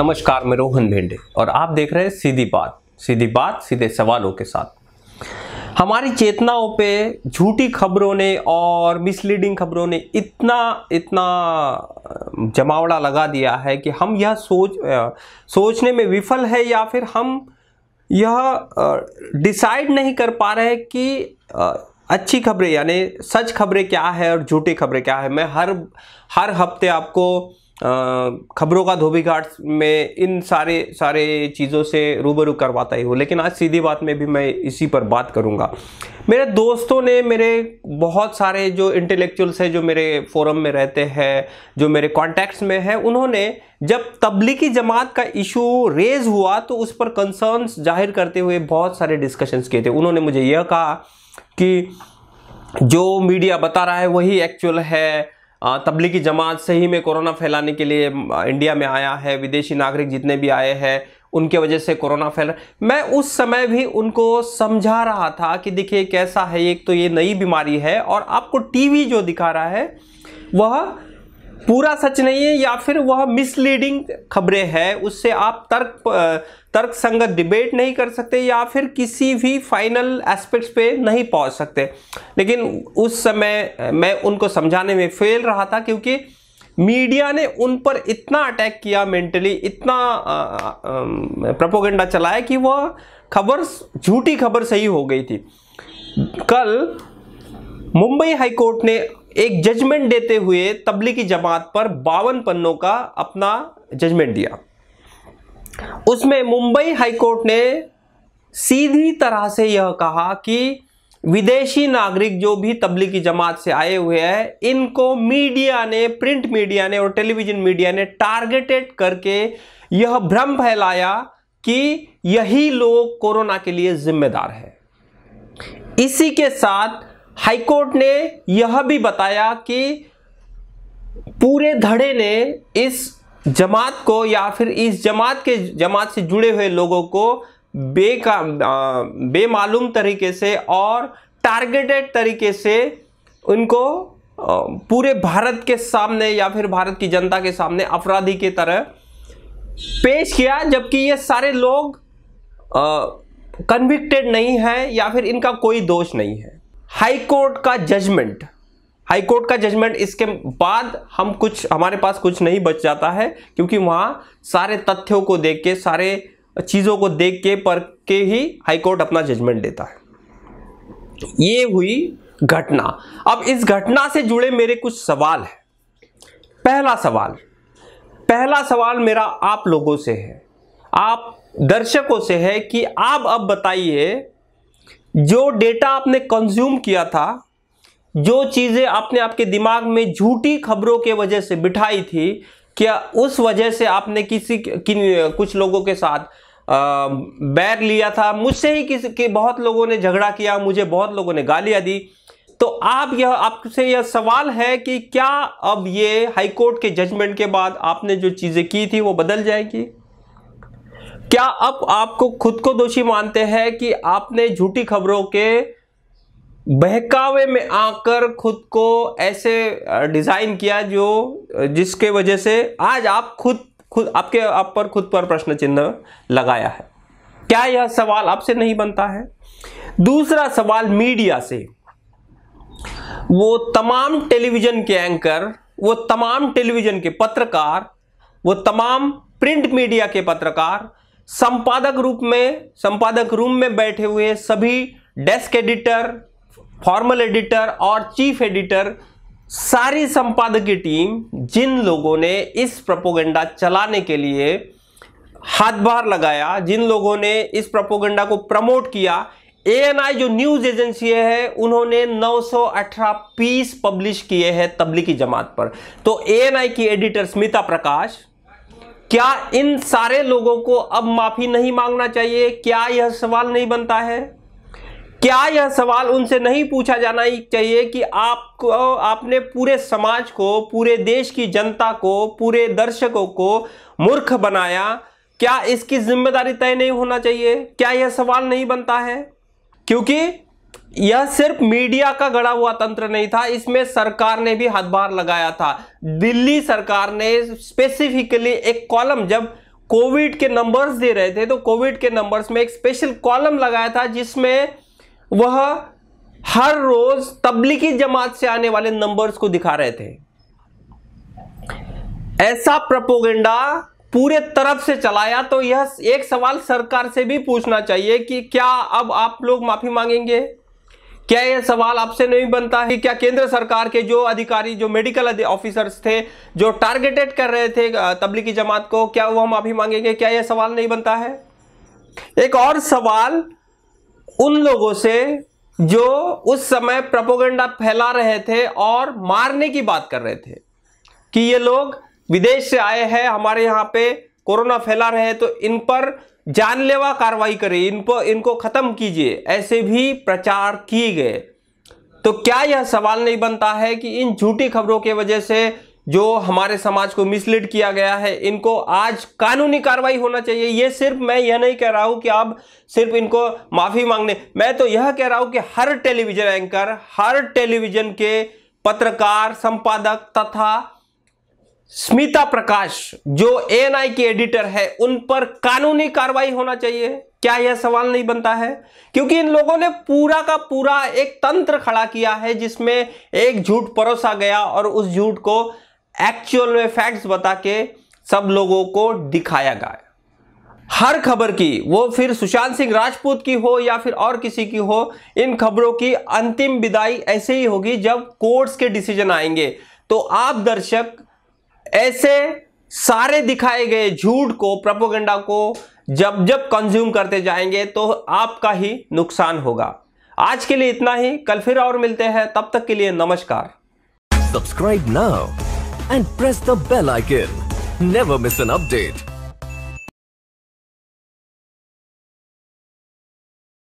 नमस्कार मैं रोहन भेंडे और आप देख रहे हैं सीधी बात सीधी बात सीधे सवालों के साथ हमारी चेतनाओं पे झूठी खबरों ने और मिसलीडिंग खबरों ने इतना इतना जमावड़ा लगा दिया है कि हम यह सोच सोचने में विफल है या फिर हम यह डिसाइड नहीं कर पा रहे कि अच्छी खबरें यानी सच खबरें क्या है और झूठी खबरें क्या है मैं हर हर हफ्ते आपको खबरों का धोबी घाट में इन सारे सारे चीज़ों से रूबरू करवाता ही हूँ लेकिन आज सीधी बात में भी मैं इसी पर बात करूँगा मेरे दोस्तों ने मेरे बहुत सारे जो इंटेलेक्चुअल्स हैं जो मेरे फोरम में रहते हैं जो मेरे कॉन्टैक्ट्स में हैं उन्होंने जब तबलीगी जमात का इशू रेज हुआ तो उस पर कंसर्न्स जाहिर करते हुए बहुत सारे डिस्कशंस किए थे उन्होंने मुझे यह कहा कि जो मीडिया बता रहा है वही एक्चुअल है तबलीगी जमात से ही में कोरोना फैलाने के लिए इंडिया में आया है विदेशी नागरिक जितने भी आए हैं उनके वजह से कोरोना फैल मैं उस समय भी उनको समझा रहा था कि देखिए कैसा है एक तो ये नई बीमारी है और आपको टीवी जो दिखा रहा है वह पूरा सच नहीं है या फिर वह मिसलीडिंग खबरें हैं उससे आप तर्क तर्क संगत डिबेट नहीं कर सकते या फिर किसी भी फाइनल एस्पेक्ट्स पे नहीं पहुंच सकते लेकिन उस समय मैं उनको समझाने में फेल रहा था क्योंकि मीडिया ने उन पर इतना अटैक किया मेंटली इतना प्रपोगंडा चलाया कि वह खबर झूठी खबर सही हो गई थी कल मुंबई हाईकोर्ट ने एक जजमेंट देते हुए तबलीगी जमात पर बावन पन्नों का अपना जजमेंट दिया उसमें मुंबई हाईकोर्ट ने सीधी तरह से यह कहा कि विदेशी नागरिक जो भी तबलीगी जमात से आए हुए हैं इनको मीडिया ने प्रिंट मीडिया ने और टेलीविजन मीडिया ने टारगेटेड करके यह भ्रम फैलाया कि यही लोग कोरोना के लिए जिम्मेदार है इसी के साथ हाईकोर्ट ने यह भी बताया कि पूरे धड़े ने इस जमात को या फिर इस जमात के जमात से जुड़े हुए लोगों को बेका बेमालूम तरीके से और टारगेटेड तरीके से उनको पूरे भारत के सामने या फिर भारत की जनता के सामने अपराधी की तरह पेश किया जबकि ये सारे लोग कन्विक्टेड नहीं है या फिर इनका कोई दोष नहीं है हाई कोर्ट का जजमेंट हाई कोर्ट का जजमेंट इसके बाद हम कुछ हमारे पास कुछ नहीं बच जाता है क्योंकि वहाँ सारे तथ्यों को देख के सारे चीज़ों को देख के पर के ही हाई कोर्ट अपना जजमेंट देता है ये हुई घटना अब इस घटना से जुड़े मेरे कुछ सवाल हैं पहला सवाल पहला सवाल मेरा आप लोगों से है आप दर्शकों से है कि आप अब बताइए जो डेटा आपने कंज्यूम किया था जो चीज़ें आपने आपके दिमाग में झूठी खबरों के वजह से बिठाई थी क्या उस वजह से आपने किसी किन कुछ लोगों के साथ बैर लिया था मुझसे ही किसी के बहुत लोगों ने झगड़ा किया मुझे बहुत लोगों ने गालियाँ दी तो आप यह आपसे यह सवाल है कि क्या अब ये हाईकोर्ट के जजमेंट के बाद आपने जो चीज़ें की थी वो बदल जाएगी क्या अब आपको खुद को दोषी मानते हैं कि आपने झूठी खबरों के बहकावे में आकर खुद को ऐसे डिजाइन किया जो जिसके वजह से आज आप खुद खुद आपके आप पर खुद पर प्रश्न चिन्ह लगाया है क्या यह सवाल आपसे नहीं बनता है दूसरा सवाल मीडिया से वो तमाम टेलीविजन के एंकर वो तमाम टेलीविजन के पत्रकार वो तमाम प्रिंट मीडिया के पत्रकार संपादक रूप में संपादक रूम में बैठे हुए सभी डेस्क एडिटर फॉर्मल एडिटर और चीफ एडिटर सारी संपादकीय टीम जिन लोगों ने इस प्रोपोगंडा चलाने के लिए हाथ बार लगाया जिन लोगों ने इस प्रोपोगंडा को प्रमोट किया ए जो न्यूज एजेंसी है उन्होंने 918 पीस पब्लिश किए हैं तबलीगी जमात पर तो ए की एडिटर स्मिता प्रकाश क्या इन सारे लोगों को अब माफी नहीं मांगना चाहिए क्या यह सवाल नहीं बनता है क्या यह सवाल उनसे नहीं पूछा जाना चाहिए कि आपको आपने पूरे समाज को पूरे देश की जनता को पूरे दर्शकों को मूर्ख बनाया क्या इसकी जिम्मेदारी तय नहीं होना चाहिए क्या यह सवाल नहीं बनता है क्योंकि यह सिर्फ मीडिया का गड़ा हुआ तंत्र नहीं था इसमें सरकार ने भी हाथबार लगाया था दिल्ली सरकार ने स्पेसिफिकली एक कॉलम जब कोविड के नंबर्स दे रहे थे तो कोविड के नंबर्स में एक स्पेशल कॉलम लगाया था जिसमें वह हर रोज तबलीगी जमात से आने वाले नंबर्स को दिखा रहे थे ऐसा प्रपोगेंडा पूरे तरफ से चलाया तो यह एक सवाल सरकार से भी पूछना चाहिए कि क्या अब आप लोग माफी मांगेंगे क्या यह सवाल आपसे नहीं बनता है क्या केंद्र सरकार के जो अधिकारी जो मेडिकल ऑफिसर्स थे जो टारगेटेड कर रहे थे तबलीगी जमात को क्या वो हम अभी मांगेंगे क्या यह सवाल नहीं बनता है एक और सवाल उन लोगों से जो उस समय प्रपोगंडा फैला रहे थे और मारने की बात कर रहे थे कि ये लोग विदेश से आए हैं हमारे यहाँ पे कोरोना फैला रहे हैं तो इन पर जानलेवा कार्रवाई करें इनको इनको खत्म कीजिए ऐसे भी प्रचार किए गए तो क्या यह सवाल नहीं बनता है कि इन झूठी खबरों के वजह से जो हमारे समाज को मिसलीड किया गया है इनको आज कानूनी कार्रवाई होना चाहिए ये सिर्फ मैं यह नहीं कह रहा हूं कि आप सिर्फ इनको माफी मांगने मैं तो यह कह रहा हूं कि हर टेलीविजन एंकर हर टेलीविजन के पत्रकार संपादक तथा स्मिता प्रकाश जो एएनआई की एडिटर है उन पर कानूनी कार्रवाई होना चाहिए क्या यह सवाल नहीं बनता है क्योंकि इन लोगों ने पूरा का पूरा एक तंत्र खड़ा किया है जिसमें एक झूठ परोसा गया और उस झूठ को एक्चुअल में फैक्ट्स बता के सब लोगों को दिखाया गया हर खबर की वो फिर सुशांत सिंह राजपूत की हो या फिर और किसी की हो इन खबरों की अंतिम विदाई ऐसे ही होगी जब कोर्ट्स के डिसीजन आएंगे तो आप दर्शक ऐसे सारे दिखाए गए झूठ को प्रपोगंडा को जब जब कंज्यूम करते जाएंगे तो आपका ही नुकसान होगा आज के लिए इतना ही कल फिर और मिलते हैं तब तक के लिए नमस्कार subscribe now and press the bell icon never miss an update